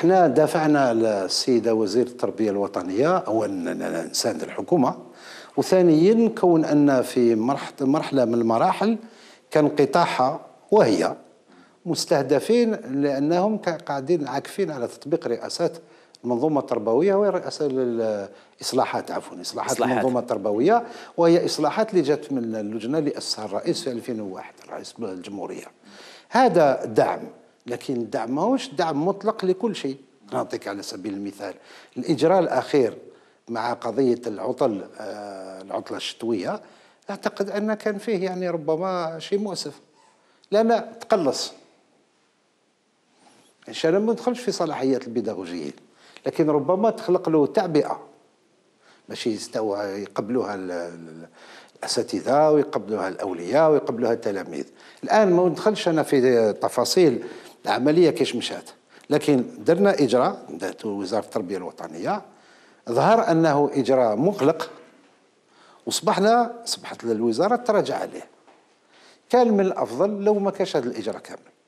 احنا دافعنا للسيده وزير التربيه الوطنيه اولا نساند انسان الحكومه وثانيا كون ان في مرحله من المراحل كان قطاعها وهي مستهدفين لانهم قاعدين عاكفين على تطبيق رئاسات المنظومة التربوية وهي رئاسة الإصلاحات عفوا إصلاحات, إصلاحات المنظومة التربوية وهي إصلاحات اللي جات من اللجنة اللي أسسها الرئيس في 2001 رئيس الجمهورية هذا دعم لكن الدعم ماهوش دعم مطلق لكل شيء نعطيك على سبيل المثال الإجراء الأخير مع قضية العطل آه، العطلة الشتوية أعتقد أن كان فيه يعني ربما شيء مؤسف لا لا تقلص الشارع ما ندخلش في صلاحيات البيداغوجيين لكن ربما تخلق له تعبئة باش يستوى يقبلوها الاساتذه ويقبلوها الاولياء ويقبلوها التلاميذ الان ما ندخلش انا في تفاصيل العمليه كيش مشات لكن درنا اجراء دارته وزاره التربيه الوطنيه ظهر انه اجراء مقلق وصبحنا صبحت الوزاره تراجع عليه كان من الافضل لو ما كاش هذا الاجراء كامل